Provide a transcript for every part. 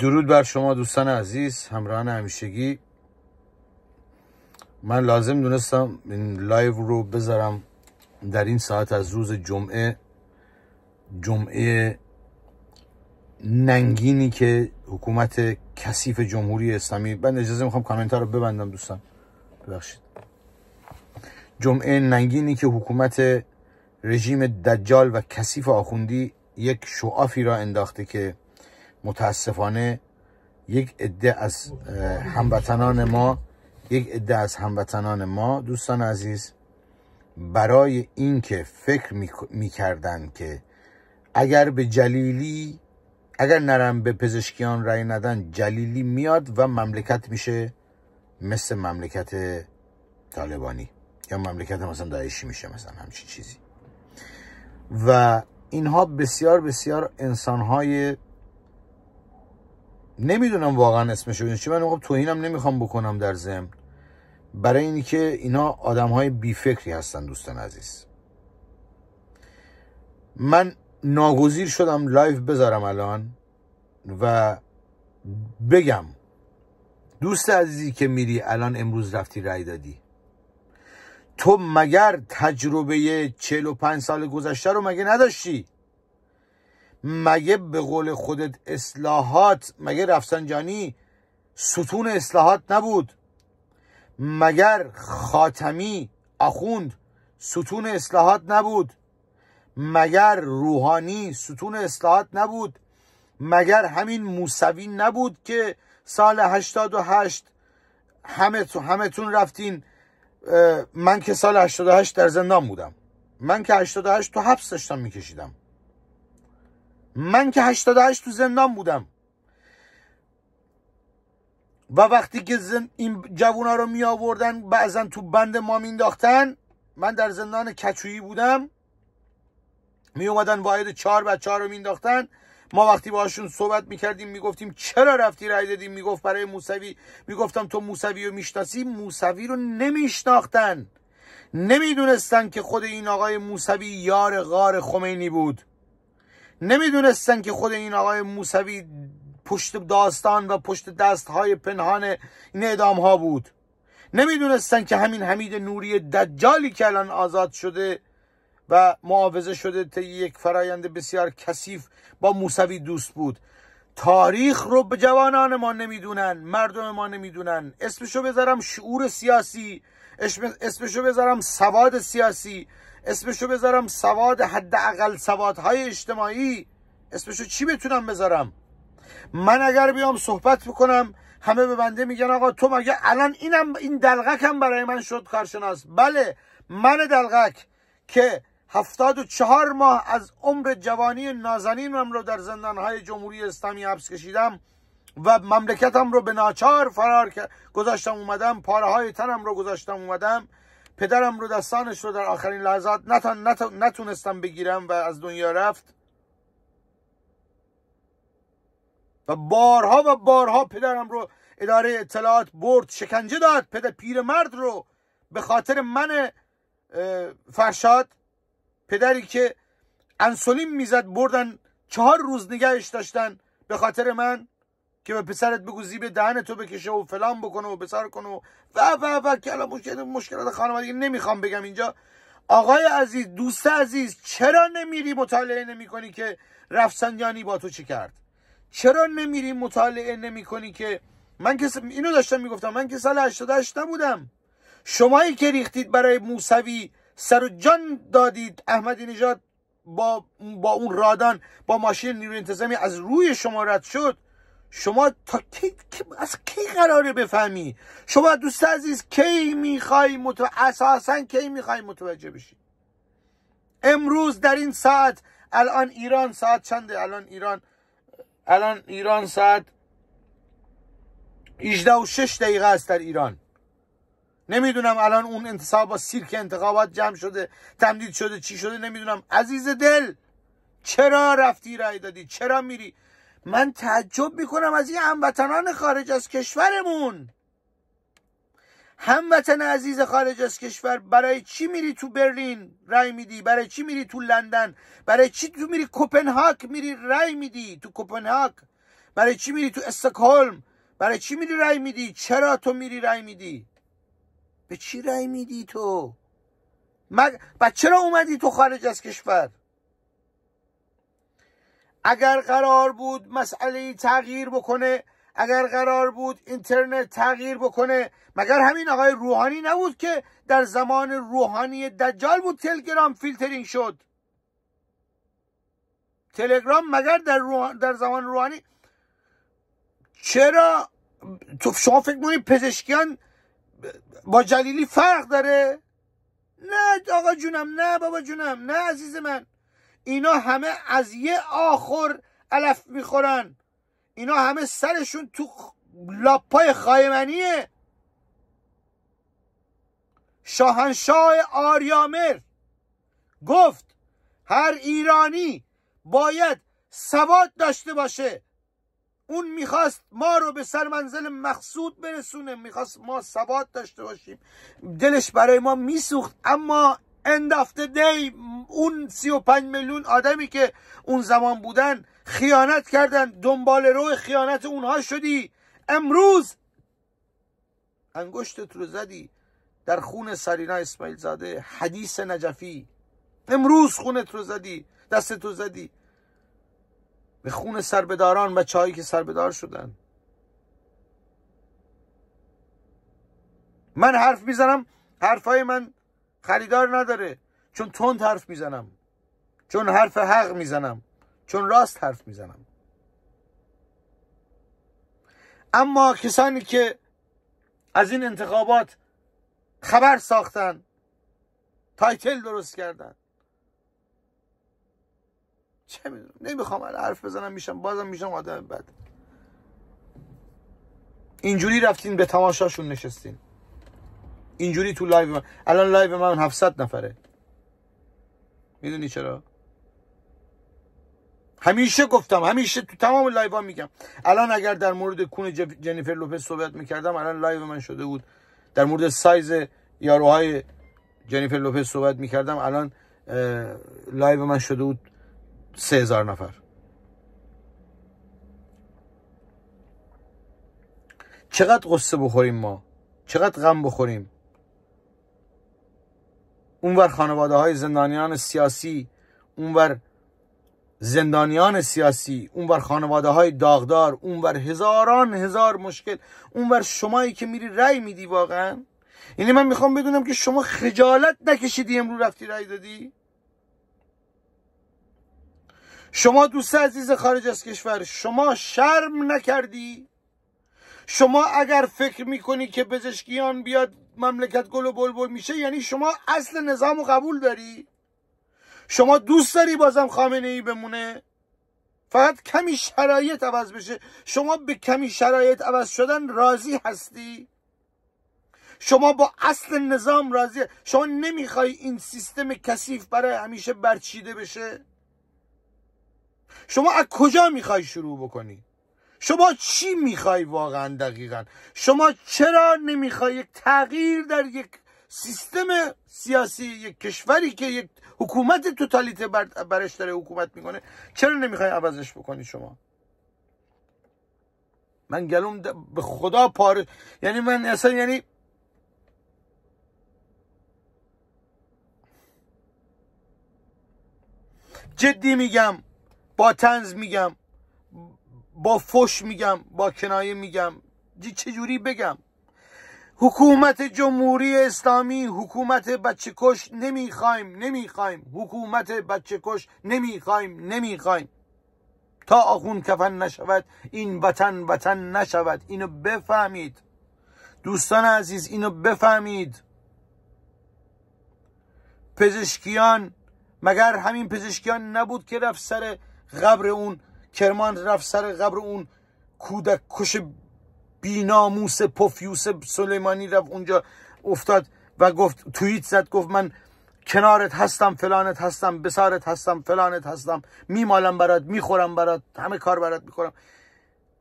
درود بر شما دوستان عزیز همراهان همیشگی من لازم دونستم این لایو رو بذارم در این ساعت از روز جمعه جمعه ننگینی که حکومت کثیف جمهوری اسلامی من اجازه میخوام کامنت رو ببندم دوستان ببخشید جمعه ننگینی که حکومت رژیم دجال و کثیف آخوندی یک شعافی را انداخته که متاسفانه یک عده از هموطنان ما یک عده از هموطنان ما دوستان عزیز برای اینکه فکر میکردند که اگر به جلیلی اگر نرم به پزشکیان رأی ندن جلیلی میاد و مملکت میشه مثل مملکت طالبانی یا مملکت مثلا داعشی میشه مثلا همچین چیزی و اینها بسیار بسیار انسانهای نمیدونم واقعا اسمش رو من خب تو اینم نمیخوام بکنم در زم برای که اینا آدم های بی فکری هستن دوستان عزیز من ناگزیر شدم لایف بذارم الان و بگم دوست عزیزی که میری الان امروز رفتی رای دادی تو مگر تجربه 45 سال گذشته رو مگه نداشتی مگه به قول خودت اصلاحات مگه رفسنجانی ستون اصلاحات نبود مگر خاتمی آخوند ستون اصلاحات نبود مگر روحانی ستون اصلاحات نبود مگر همین موسوی نبود که سال 88 همه تو همتون رفتین من که سال 88 در زندان بودم من که 88 تو حبس داشتم میکشیدم من که 88 تو زندان بودم و وقتی که زن این جوونا رو می آوردن بعضا تو بند ما مینداختن من در زندان کچویی بودم می اومدن واحد چهار بچه ها رو مینداختن ما وقتی باشون صحبت میکردیم میگفتیم چرا رفتی رای می میگفت برای موسوی میگفتم تو موسوی رو میشناسی موسوی رو نمیشناختن نمیدونستن که خود این آقای موسوی یار غار خمینی بود نمیدونستن که خود این آقای موسوی پشت داستان و پشت دست های پنهان این اعدام ها بود نمیدونستن که همین حمید نوری دجالی که الان آزاد شده و معاوضه شده تا یک فرایند بسیار کثیف با موسوی دوست بود تاریخ رو به جوانان ما نمیدونن مردم ما نمیدونن اسمشو بذارم شعور سیاسی اسمشو بذارم سواد سیاسی اسمشو بذارم سواد حداقل سوادهای اجتماعی اسمشو چی بتونم بذارم من اگر بیام صحبت بکنم همه به بنده میگن آقا تو مگه الان اینم این دلغکم برای من شد کارشناس بله من دلغک که هفتاد و چهار ماه از عمر جوانی نازنینم رو در زندانهای جمهوری اسلامی حبس کشیدم و مملکتم رو به ناچار فرار گذاشتم اومدم پاره های تنم رو گذاشتم اومدم پدرم رو دستانش رو در آخرین لحظات نتونستم بگیرم و از دنیا رفت و بارها و بارها پدرم رو اداره اطلاعات برد شکنجه داد پدر مرد رو به خاطر من فرشاد پدری که انسولین میزد بردن چهار روز نگهش داشتن به خاطر من که به پسرت بگو زیب دهن تو بکشه و فلان بکنه و بسار کنه و و و و که مشکل مشکلات خانوادگی نمیخوام بگم اینجا آقای عزیز دوست عزیز چرا نمیری مطالعه نمیکنی که رفسنجانی با تو چی کرد چرا نمیری مطالعه کنی که من که اینو داشتم میگفتم من که سال 88 نبودم شمایی که ریختید برای موسوی سر و جان دادید احمدی نژاد با با اون رادان با ماشین نیروی از روی شما رد شد شما تا کی... از کی قراره بفهمی شما دوست عزیز کی میخوای متو... اساسا کی میخوای متوجه بشی امروز در این ساعت الان ایران ساعت چنده الان ایران الان ایران ساعت 18 و 6 دقیقه است در ایران نمیدونم الان اون انتصاب با سیرک انتخابات جمع شده تمدید شده چی شده نمیدونم عزیز دل چرا رفتی رای دادی چرا میری من تعجب میکنم از این هموطنان خارج از کشورمون هموطن عزیز خارج از کشور برای چی میری تو برلین رای میدی برای چی میری تو لندن برای چی تو میری کوپنهاک میری رای میدی تو کوپنهاک برای چی میری تو استکهلم برای چی میری رای میدی چرا تو میری رای میدی به چی رای میدی تو مگ... چرا اومدی تو خارج از کشور اگر قرار بود مسئله تغییر بکنه اگر قرار بود اینترنت تغییر بکنه مگر همین آقای روحانی نبود که در زمان روحانی دجال بود تلگرام فیلترینگ شد تلگرام مگر در, در زمان روحانی چرا تو شما فکر میکنید پزشکیان با جلیلی فرق داره نه آقا جونم نه بابا جونم نه عزیز من اینا همه از یه آخر علف میخورن اینا همه سرشون تو لاپای خایمنیه شاهنشاه آریامر گفت هر ایرانی باید سواد داشته باشه اون میخواست ما رو به سرمنزل مقصود برسونه میخواست ما ثبات داشته باشیم دلش برای ما میسوخت اما end of the day اون 35 میلیون آدمی که اون زمان بودن خیانت کردن دنبال روی خیانت اونها شدی امروز انگشتت رو زدی در خون سرینا اسماعیل زاده حدیث نجفی امروز خونت رو زدی دستت رو زدی به خون سربداران و که سربدار شدن من حرف میزنم حرفای من خریدار نداره چون تون حرف میزنم چون حرف حق میزنم چون راست حرف میزنم اما کسانی که از این انتخابات خبر ساختن تایتل درست کردن چه میدونم نمیخوام حرف بزنم میشم بازم میشم آدم بد اینجوری رفتین به تماشاشون نشستین اینجوری تو لایو من الان لایو من 700 نفره میدونی چرا همیشه گفتم همیشه تو تمام لایو میگم الان اگر در مورد کون جنیفر لوپز صحبت میکردم الان لایو من شده بود در مورد سایز یاروهای جنیفر لوپز صحبت میکردم الان لایو من شده بود سه هزار نفر چقدر قصه بخوریم ما چقدر غم بخوریم اونور خانواده های زندانیان سیاسی اونور زندانیان سیاسی اونور خانواده های داغدار اونور هزاران هزار مشکل اونور شمایی که میری رأی میدی واقعا یعنی من میخوام بدونم که شما خجالت نکشیدی امرو رفتی رأی دادی شما دوست عزیز خارج از کشور شما شرم نکردی شما اگر فکر میکنی که پزشکیان بیاد مملکت گل و بلبل میشه یعنی شما اصل نظام رو قبول داری شما دوست داری بازم خامنه ای بمونه فقط کمی شرایط عوض بشه شما به کمی شرایط عوض شدن راضی هستی شما با اصل نظام راضی شما نمیخوای این سیستم کثیف برای همیشه برچیده بشه شما از کجا میخوای شروع بکنی شما چی میخوای واقعا دقیقا شما چرا نمیخوای یک تغییر در یک سیستم سیاسی یک کشوری که یک حکومت توتالیته بر برش داره حکومت میکنه چرا نمیخوای عوضش بکنی شما من گلوم به خدا پاره یعنی من اصلا یعنی جدی میگم با تنز میگم با فش میگم با کنایه میگم چجوری بگم حکومت جمهوری اسلامی حکومت بچه کش نمیخوایم نمیخوایم حکومت بچه کش نمیخوایم نمیخوایم تا آخون کفن نشود این وطن وطن نشود اینو بفهمید دوستان عزیز اینو بفهمید پزشکیان مگر همین پزشکیان نبود که رفت سر قبر اون کرمان رفت سر قبر اون کودک کش بیناموس پفیوس سلیمانی رفت اونجا افتاد و گفت توییت زد گفت من کنارت هستم فلانت هستم بسارت هستم فلانت هستم میمالم برات میخورم برات همه کار برات میکنم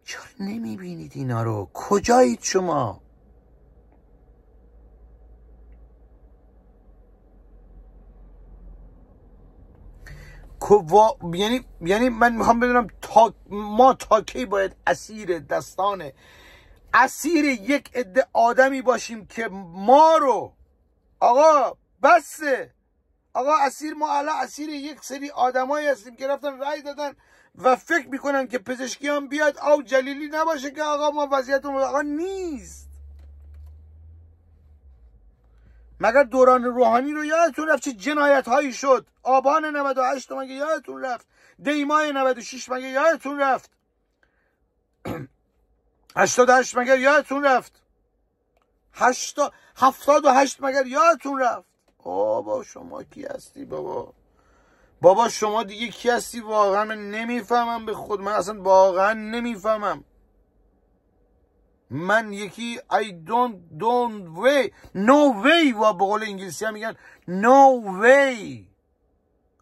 چرا نمیبینید اینا رو کجایید شما یعنی یعنی من میخوام بدونم ما تا کی باید اسیر دستانه اسیر یک عده آدمی باشیم که ما رو آقا بسه آقا اسیر ما الان اسیر یک سری آدمایی هستیم که رفتن رأی دادن و فکر میکنن که پزشکی بیاد او جلیلی نباشه که آقا ما وضعیتمون آقا نیست مگر دوران روحانی رو یادتون رفت چه جنایت هایی شد آبان 98 مگه یادتون رفت دیمای 96 مگه یادتون رفت 88 مگر یادتون رفت 78 مگر یادتون رفت بابا شما کی هستی بابا بابا شما دیگه کی هستی واقعا من نمیفهمم به خود من اصلا واقعا نمیفهمم من یکی I don't don't way no way و به قول انگلیسی هم میگن no way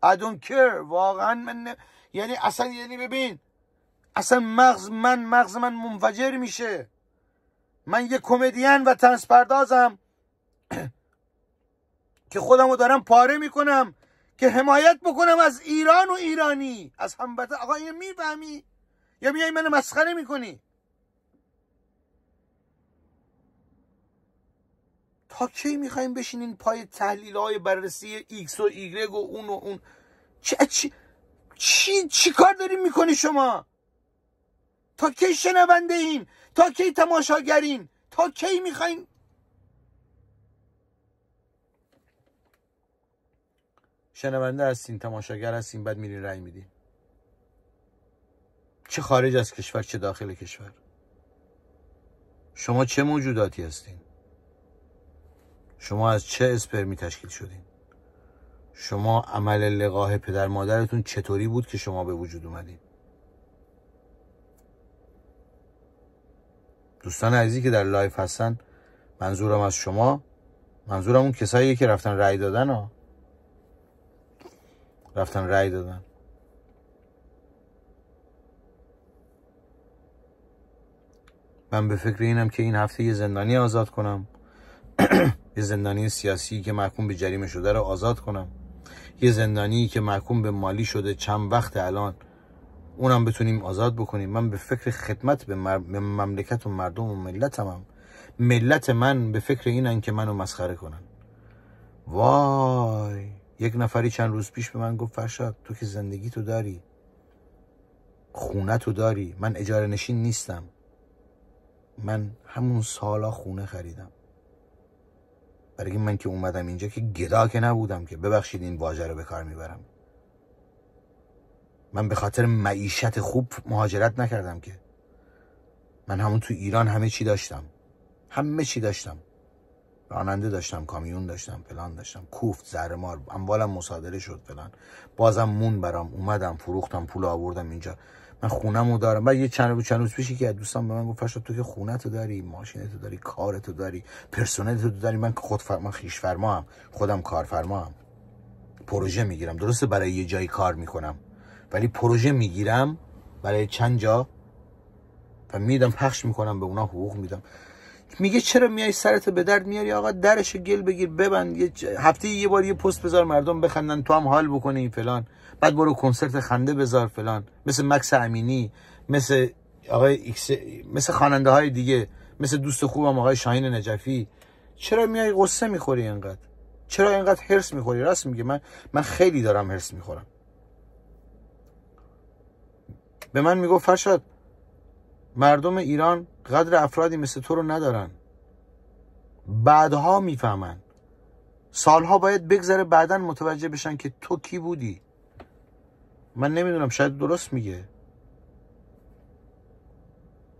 I don't care واقعا من یعنی اصلا یعنی ببین اصلا مغز من مغز من منفجر میشه من یه کمدین و تنس پردازم که خودمو دارم پاره میکنم که حمایت بکنم از ایران و ایرانی از هموطن آقا اینو میفهمی یا میای منو مسخره میکنی تا کی میخوایم بشینین پای تحلیل های بررسی ایکس و ایگرگ و اون و اون چی چی چی, کار داریم میکنی شما تا کی شنونده این تا کی تماشاگرین تا کی میخواین شنونده هستین تماشاگر هستین بعد میرین رأی میدین چه خارج از کشور چه داخل کشور شما چه موجوداتی هستین شما از چه اسپرمی تشکیل شدین شما عمل لقاه پدر مادرتون چطوری بود که شما به وجود اومدین دوستان عزیزی که در لایف هستن منظورم از شما منظورم اون کسایی که رفتن رأی دادن ها رفتن رأی دادن من به فکر اینم که این هفته یه زندانی آزاد کنم یه زندانی سیاسی که محکوم به جریمه شده رو آزاد کنم یه زندانی که محکوم به مالی شده چند وقت الان اونم بتونیم آزاد بکنیم من به فکر خدمت به, مملکت و مردم و ملتم هم. ملت من به فکر اینن که منو مسخره کنن وای یک نفری چند روز پیش به من گفت فرشاد تو که زندگی تو داری خونه تو داری من اجاره نشین نیستم من همون سالا خونه خریدم برای من که اومدم اینجا که گدا که نبودم که ببخشید این واژه رو به کار میبرم من به خاطر معیشت خوب مهاجرت نکردم که من همون تو ایران همه چی داشتم همه چی داشتم راننده داشتم کامیون داشتم فلان داشتم کوفت زرمار اموالم مصادره شد فلان بازم مون برام اومدم فروختم پول آوردم اینجا من خونمو دارم بعد یه چند روز چند روز پیشی که دوستان به من گفت تو که خونه تو داری ماشین تو داری کار تو داری پرسنل تو داری من خود فرما خیش فرما هم. خودم کارفرما هم. پروژه میگیرم درسته برای یه جایی کار میکنم ولی پروژه میگیرم برای چند جا و میدم پخش میکنم به اونا حقوق میدم میگه چرا میای سرت به درد میاری آقا درش گل بگیر ببند یه هفته یه بار یه پست بذار مردم بخندن تو هم حال بکنی فلان بعد برو کنسرت خنده بذار فلان مثل مکس امینی مثل آقای ایکس... مثل خواننده های دیگه مثل دوست خوبم آقای شاهین نجفی چرا میای قصه میخوری اینقدر چرا اینقدر هرس میخوری راست میگه من من خیلی دارم هرس میخورم به من میگفت فرشاد مردم ایران قدر افرادی مثل تو رو ندارن بعدها میفهمن سالها باید بگذره بعدا متوجه بشن که تو کی بودی من نمیدونم شاید درست میگه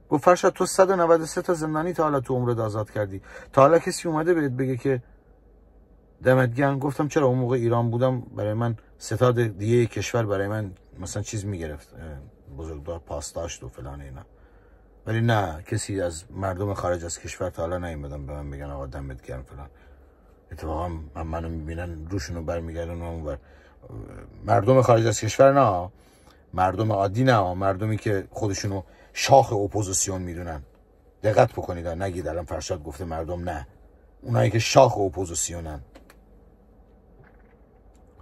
گفت فرشاد تو 193 تا زندانی تا حالا تو عمرت آزاد کردی تا حالا کسی اومده بهت بگه که دمت گفتم چرا اون موقع ایران بودم برای من ستاد دیگه کشور برای من مثلا چیز میگرفت بزرگدار پاس داشت و فلان اینا ولی نه کسی از مردم خارج از کشور تا حالا نیومدن به من بگن آقا دمت گرم فلان اتفاقا من منو میبینن روشونو برمیگردن اونور مردم خارج از کشور نه مردم عادی نه مردمی که خودشونو شاخ اپوزیسیون میدونن دقت بکنید نگید الان فرشاد گفته مردم نه اونایی که شاخ اپوزیسیونن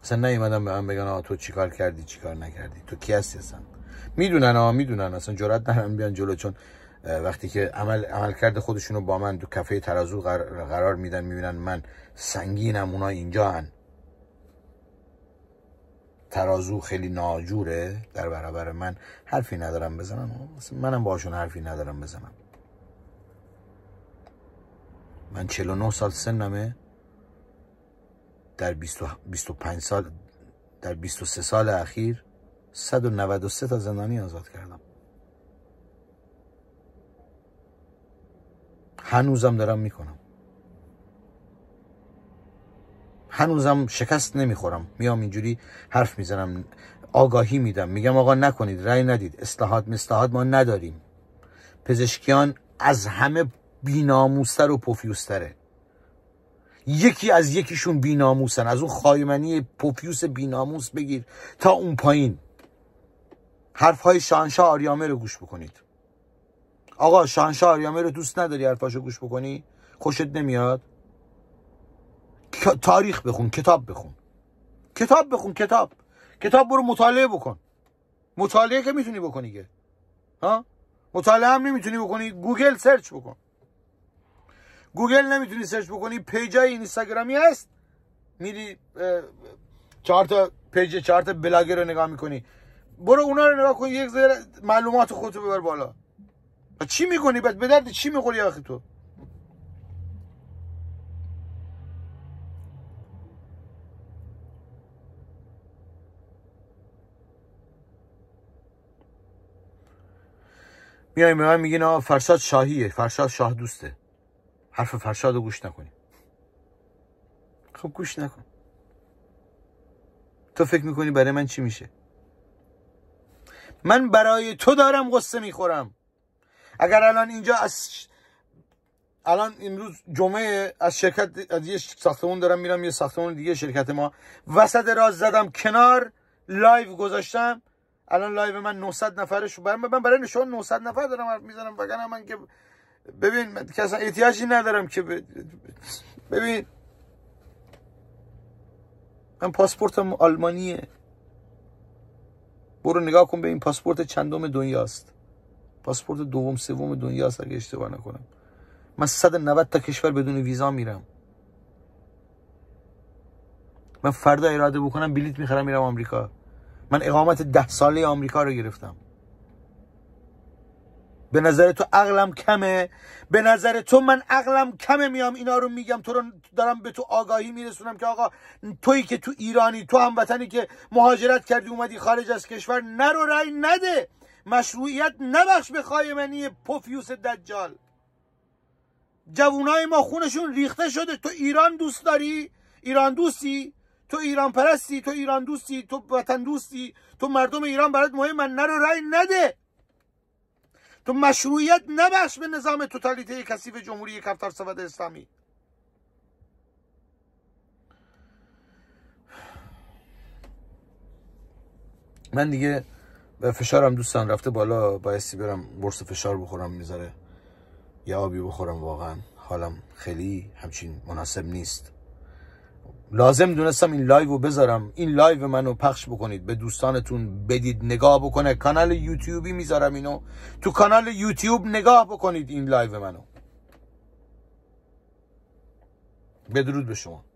اصلا نیومدن به من بگن آقا تو چیکار کردی چیکار نکردی تو کی هستی اصلا میدونن ها میدونن اصلا جرات ندارن بیان جلو چون وقتی که عمل عمل کرده خودشونو با من تو کفه ترازو قرار میدن میبینن من سنگینم اونا اینجا هن. ترازو خیلی ناجوره در برابر من حرفی ندارم بزنم منم باشون حرفی ندارم بزنم من 49 سال سنمه در 25 سال در 23 سال اخیر 193 تا زندانی آزاد کردم هنوزم دارم میکنم هنوزم شکست نمیخورم میام اینجوری حرف میزنم آگاهی میدم میگم آقا نکنید رأی ندید اصلاحات مصلاحات ما نداریم پزشکیان از همه بیناموستر و پوفیوستره یکی از یکیشون بیناموسن از اون خایمنی پوفیوس بیناموس بگیر تا اون پایین حرف های شانشا آریامه رو گوش بکنید آقا شانشا آریامه رو دوست نداری حرفاشو گوش بکنی خوشت نمیاد تاریخ بخون کتاب بخون کتاب بخون کتاب کتاب برو مطالعه بکن مطالعه که میتونی بکنی که ها مطالعه هم نمیتونی بکنی گوگل سرچ بکن گوگل نمیتونی سرچ بکنی پیجای اینستاگرامی هست میری چهار تا پیج چهار تا رو نگاه میکنی برو اونا رو نگاه کن یک ذره معلومات خودتو ببر بالا چی میکنی بعد به درد چی میخوری آخه تو میای به من میگین آقا فرشاد شاهیه فرشاد شاه دوسته حرف فرشاد رو گوش نکنی خب گوش نکن تو فکر میکنی برای من چی میشه من برای تو دارم قصه میخورم اگر الان اینجا از الان امروز جمعه از شرکت از یه ساختمون دارم میرم یه ساختمون دیگه شرکت ما وسط راز زدم کنار لایو گذاشتم الان لایو من 900 نفرش برم من برای شما 900 نفر دارم حرف میزنم وگرنه من که ببین من اصلا احتیاجی ندارم که ببین من پاسپورتم آلمانیه برو نگاه کن به این پاسپورت چندم دنیاست پاسپورت دوم سوم دنیاست اگه اشتباه نکنم من 190 تا کشور بدون ویزا میرم من فردا اراده بکنم بلیت میخرم میرم آمریکا من اقامت ده ساله آمریکا رو گرفتم به نظر تو عقلم کمه به نظر تو من عقلم کمه میام اینا رو میگم تو رو دارم به تو آگاهی میرسونم که آقا تویی که تو ایرانی تو هم وطنی که مهاجرت کردی اومدی خارج از کشور نرو رأی نده مشروعیت نبخش به منی پوفیوس دجال جوونای ما خونشون ریخته شده تو ایران دوست داری ایران دوستی تو ایران پرستی تو ایران دوستی تو وطن دوستی تو مردم ایران برات مهم من نرو رأی نده تو مشروعیت نبخش به نظام توتالیته به جمهوری کفتر سواد اسلامی من دیگه به فشارم دوستان رفته بالا بایستی برم برس فشار بخورم میذاره یا آبی بخورم واقعا حالم خیلی همچین مناسب نیست لازم دونستم این لایو رو بذارم این لایو منو پخش بکنید به دوستانتون بدید نگاه بکنه کانال یوتیوبی میذارم اینو تو کانال یوتیوب نگاه بکنید این لایو منو بدرود به شما